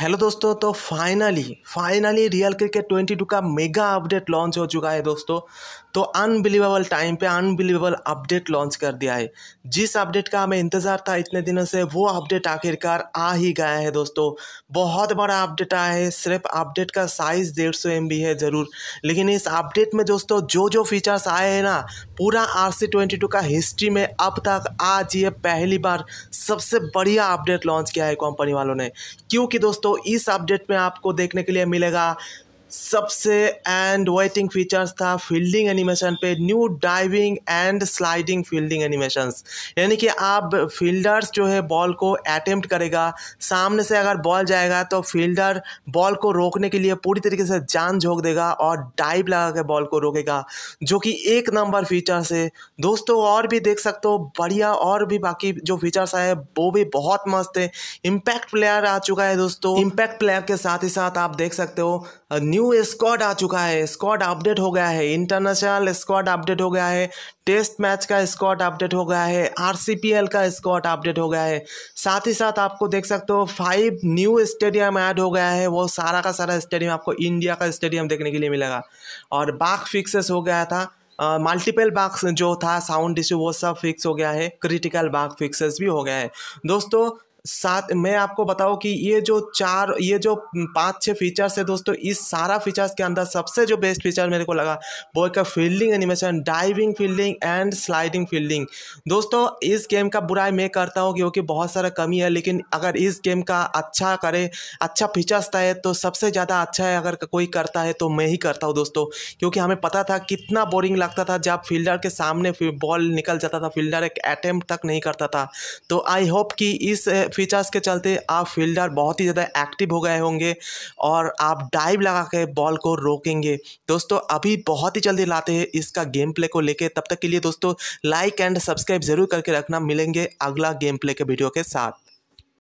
hello दोस्तों तो finally finally Real Cricket twenty two का मेगा अपडेट लॉन्च हो चुका है दोस्तों तो अनबिलीवेबल टाइम पे अनबिलीवेबल अपडेट लॉन्च कर दिया है जिस अपडेट का हमें इंतज़ार था इतने दिनों से वो अपडेट आखिरकार आ ही गया है दोस्तों बहुत बड़ा अपडेट आया है सिर्फ अपडेट का साइज़ डेढ़ सौ एम है ज़रूर लेकिन इस अपडेट में दोस्तों जो जो फीचर्स आए हैं ना पूरा आर सी ट्वेंटी टू का हिस्ट्री में अब तक आज ये पहली बार सबसे बढ़िया अपडेट लॉन्च किया है कंपनी वालों ने क्योंकि दोस्तों दोस्तों इस अपडेट में आपको देखने के लिए मिलेगा सबसे एंड वेटिंग फीचर्स था फील्डिंग एनिमेशन पे new diving and sliding fielding animations यानी कि आप फील्डर्स जो है बॉल को अटेम्प्ट करेगा सामने से अगर बॉल जाएगा तो फील्डर बॉल को रोकने के लिए पूरी तरीके से जान झोंक देगा और डाइव लगा के बॉल को रोकेगा जो कि एक नंबर फीचर्स है दोस्तों और भी देख सकते हो बढ़िया और भी बाकी जो फीचर्स आए वो भी बहुत मस्त है इम्पैक्ट प्लेयर आ चुका है दोस्तों इम्पैक्ट प्लेयर के साथ ही साथ आप देख सकते हो न्यू न्यू स्क्वाड आ चुका है स्क्वाड अपडेट हो गया है इंटरनेशनल स्क्वाड अपडेट हो गया है टेस्ट मैच का स्क्वाड अपडेट हो गया है आरसीपीएल का स्क्वाड अपडेट हो गया है साथ ही साथ आपको देख सकते हो फाइव न्यू स्टेडियम ऐड हो गया है वो सारा का सारा स्टेडियम आपको इंडिया का स्टेडियम देखने के लिए मिलेगा और बाघ फिक्सेस हो गया था मल्टीपल बाग जो था साउंड इश्यू वो सब फिक्स हो गया है क्रिटिकल बाग फिक्सेस भी हो गया है दोस्तों साथ मैं आपको बताऊँ कि ये जो चार ये जो पाँच छः फीचर्स है दोस्तों इस सारा फीचर्स के अंदर सबसे जो बेस्ट फीचर मेरे को लगा वो का fielding animation diving fielding and sliding fielding दोस्तों इस गेम का बुराई मैं करता हूँ क्योंकि बहुत सारा कमी है लेकिन अगर इस गेम का अच्छा करे अच्छा फीचर्स था है तो सबसे ज़्यादा अच्छा है अगर कोई करता है तो मैं ही करता हूँ दोस्तों क्योंकि हमें पता था कितना बोरिंग लगता था जब फील्डर के सामने बॉल निकल जाता था फील्डर एक अटैम्प्ट तक नहीं करता था तो आई होप कि इस फीचर्स के चलते आप फील्डर बहुत ही ज़्यादा एक्टिव हो गए होंगे और आप डाइव लगा के बॉल को रोकेंगे दोस्तों अभी बहुत ही जल्दी लाते हैं इसका गेम प्ले को लेके तब तक के लिए दोस्तों लाइक एंड सब्सक्राइब जरूर करके रखना मिलेंगे अगला गेम प्ले के वीडियो के साथ